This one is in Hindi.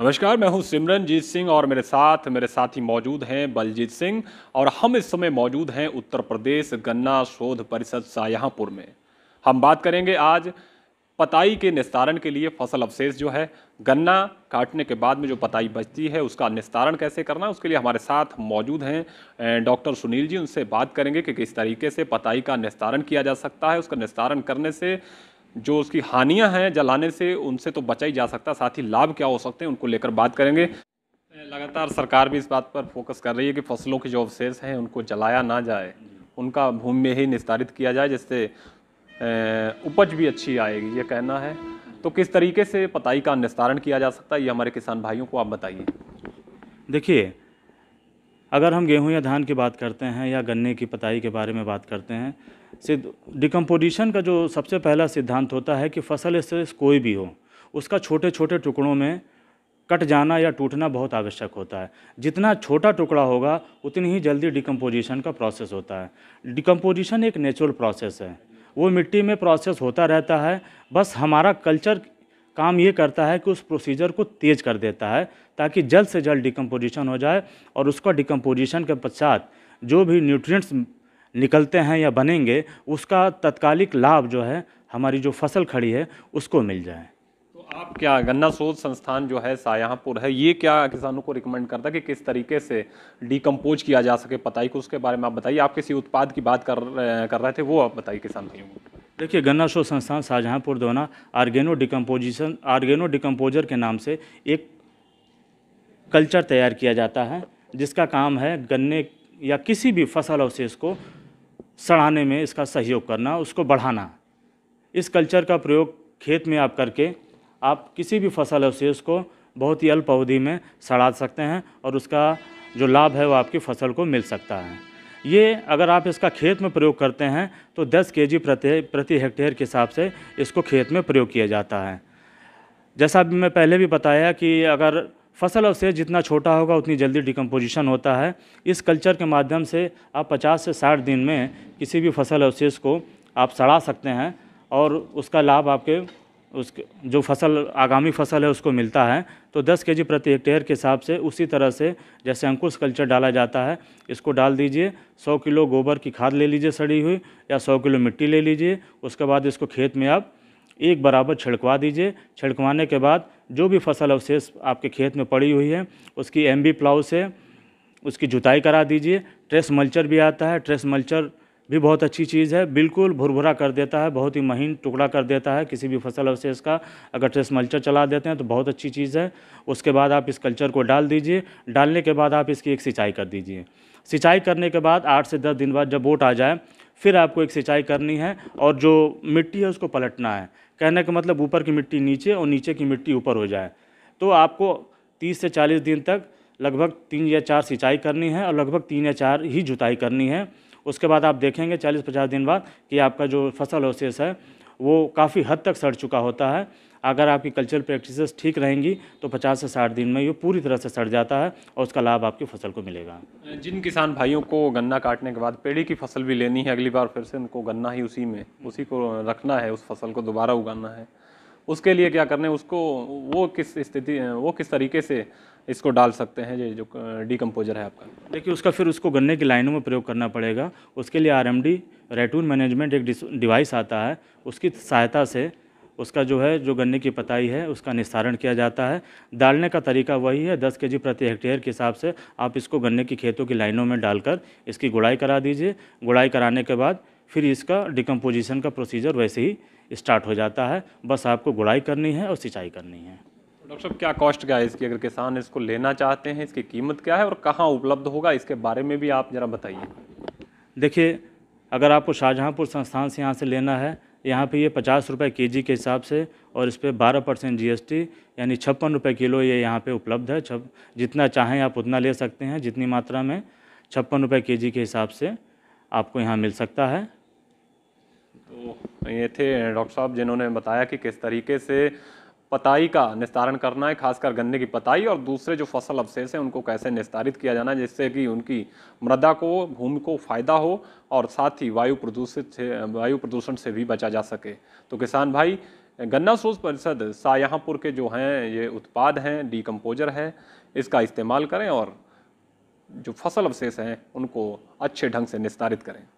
नमस्कार मैं हूं सिमरनजीत सिंह और मेरे साथ मेरे साथी मौजूद हैं बलजीत सिंह और हम इस समय मौजूद हैं उत्तर प्रदेश गन्ना शोध परिषद शाहजहाँपुर में हम बात करेंगे आज पताई के निस्तारण के लिए फसल अवशेष जो है गन्ना काटने के बाद में जो पताई बचती है उसका निस्तारण कैसे करना है उसके लिए हमारे साथ मौजूद हैं डॉक्टर सुनील जी उनसे बात करेंगे कि किस तरीके से पताई का निस्तारण किया जा सकता है उसका निस्तारण करने से जो उसकी हानियां हैं जलाने से उनसे तो बचा ही जा सकता है साथ ही लाभ क्या हो सकते हैं उनको लेकर बात करेंगे लगातार सरकार भी इस बात पर फोकस कर रही है कि फसलों के जो अवशेष हैं उनको जलाया ना जाए उनका भूमि में ही निस्तारित किया जाए जिससे उपज भी अच्छी आएगी ये कहना है तो किस तरीके से पताई का निस्तारण किया जा सकता है ये हमारे किसान भाइयों को आप बताइए देखिए अगर हम गेहूं या धान की बात करते हैं या गन्ने की पताई के बारे में बात करते हैं डिकम्पोजिशन का जो सबसे पहला सिद्धांत होता है कि फसल से कोई भी हो उसका छोटे छोटे टुकड़ों में कट जाना या टूटना बहुत आवश्यक होता है जितना छोटा टुकड़ा होगा उतनी ही जल्दी डिकम्पोजिशन का प्रोसेस होता है डिकम्पोजिशन एक नेचुरल प्रोसेस है वो मिट्टी में प्रोसेस होता रहता है बस हमारा कल्चर काम ये करता है कि उस प्रोसीजर को तेज कर देता है ताकि जल्द से जल्द डिकम्पोजिशन हो जाए और उसका डिकम्पोजिशन के पश्चात जो भी न्यूट्रिएंट्स निकलते हैं या बनेंगे उसका तत्कालिक लाभ जो है हमारी जो फसल खड़ी है उसको मिल जाए तो आप क्या गन्ना शोध संस्थान जो है सायापुर है ये क्या किसानों को रिकमेंड करता है कि किस तरीके से डिकम्पोज किया जा सके पताई को उसके बारे में आप बताइए आप किसी उत्पाद की बात कर कर रहे थे वो आप बताइए किसान भाइयों को देखिए गन्ना शोध संस्थान शाहजहाँपुर दोना आर्गेनो डिकम्पोजिशन आर्गेनो डिकम्पोजर के नाम से एक कल्चर तैयार किया जाता है जिसका काम है गन्ने या किसी भी फसल अवशेष को सड़ाने में इसका सहयोग करना उसको बढ़ाना इस कल्चर का प्रयोग खेत में आप करके आप किसी भी फसल है उसे उसको बहुत ही अल्प अवधि में सड़ा सकते हैं और उसका जो लाभ है वो आपकी फसल को मिल सकता है ये अगर आप इसका खेत में प्रयोग करते हैं तो 10 के जी प्रति प्रति हेक्टेयर के हिसाब से इसको खेत में प्रयोग किया जाता है जैसा मैं पहले भी बताया कि अगर फसल अवशेष जितना छोटा होगा उतनी जल्दी डिकम्पोजिशन होता है इस कल्चर के माध्यम से आप 50 से 60 दिन में किसी भी फसल अवशेष को आप सड़ा सकते हैं और उसका लाभ आपके उस जो फसल आगामी फसल है उसको मिलता है तो 10 जी प्रति हेक्टेयर के हिसाब से उसी तरह से जैसे अंकुश कल्चर डाला जाता है इसको डाल दीजिए 100 किलो गोबर की खाद ले लीजिए सड़ी हुई या 100 किलो मिट्टी ले लीजिए उसके बाद इसको खेत में आप एक बराबर छिड़कवा दीजिए छिड़कवाने के बाद जो भी फसल अवशेष आपके खेत में पड़ी हुई है उसकी एम बी प्लाउ से उसकी जुताई करा दीजिए ट्रेस मल्चर भी आता है ट्रेस मल्चर भी बहुत अच्छी चीज़ है बिल्कुल भुरभुरा कर देता है बहुत ही महीन टुकड़ा कर देता है किसी भी फसल अवशेष का अगर ट्रेस मल्चर चला देते हैं तो बहुत अच्छी चीज़ है उसके बाद आप इस कल्चर को डाल दीजिए डालने के बाद आप इसकी एक सिंचाई कर दीजिए सिंचाई करने के बाद आठ से दस दिन बाद जब वोट आ जाए फिर आपको एक सिंचाई करनी है और जो मिट्टी है उसको पलटना है कहने का मतलब ऊपर की मिट्टी नीचे और नीचे की मिट्टी ऊपर हो जाए तो आपको तीस से चालीस दिन तक लगभग तीन या चार सिंचाई करनी है और लगभग तीन या चार ही जुताई करनी है उसके बाद आप देखेंगे चालीस पचास दिन बाद कि आपका जो फसल अवशेष है वो काफ़ी हद तक सड़ चुका होता है अगर आपकी कल्चरल प्रैक्टिसेस ठीक रहेंगी तो 50 से 60 दिन में ये पूरी तरह से सड़ जाता है और उसका लाभ आपकी फसल को मिलेगा जिन किसान भाइयों को गन्ना काटने के बाद पेड़ी की फसल भी लेनी है अगली बार फिर से उनको गन्ना ही उसी में उसी को रखना है उस फसल को दोबारा उगाना है उसके लिए क्या करने उसको वो किस स्थिति वो किस तरीके से इसको डाल सकते हैं ये जो डिकम्पोजर है आपका देखिए उसका फिर उसको गन्ने की लाइनों में प्रयोग करना पड़ेगा उसके लिए R M D ratoon management एक डिवाइस आता है उसकी सहायता से उसका जो है जो गन्ने की पताई है उसका निस्तारण किया जाता है डालने का तरीका वही है के जी प्रति हेक्टेयर के हिसाब से आप इसको गन्ने की खेतों की लाइनों में डालकर इसकी गुड़ाई करा दीजिए गुड़ाई कराने के बाद फिर इसका डिकम्पोजिशन का प्रोसीजर वैसे ही स्टार्ट हो जाता है बस आपको गुड़ाई करनी है और सिंचाई करनी है डॉक्टर साहब क्या कॉस्ट क्या है इसकी अगर किसान इसको लेना चाहते हैं इसकी कीमत क्या है और कहाँ उपलब्ध होगा इसके बारे में भी आप ज़रा बताइए देखिए अगर आपको शाहजहाँपुर संस्थान से यहाँ से लेना है यहाँ पे ये पचास रुपये के जी के हिसाब से और इस पर बारह परसेंट जी यानी छप्पन रुपये किलो ये यहाँ पे उपलब्ध है छप जितना चाहें आप उतना ले सकते हैं जितनी मात्रा में छप्पन रुपये के जी के हिसाब से आपको यहाँ मिल सकता है तो ये थे डॉक्टर साहब जिन्होंने बताया कि किस तरीके से पताई का निस्तारण करना है खासकर गन्ने की पताई और दूसरे जो फसल अवशेष हैं उनको कैसे निस्तारित किया जाना है जिससे कि उनकी मृदा को भूमि को फ़ायदा हो और साथ ही वायु प्रदूषित से वायु प्रदूषण से भी बचा जा सके तो किसान भाई गन्ना सोच परिषद शाहजहाँपुर के जो हैं ये उत्पाद हैं डीकम्पोजर है इसका इस्तेमाल करें और जो फसल अवशेष हैं उनको अच्छे ढंग से निस्तारित करें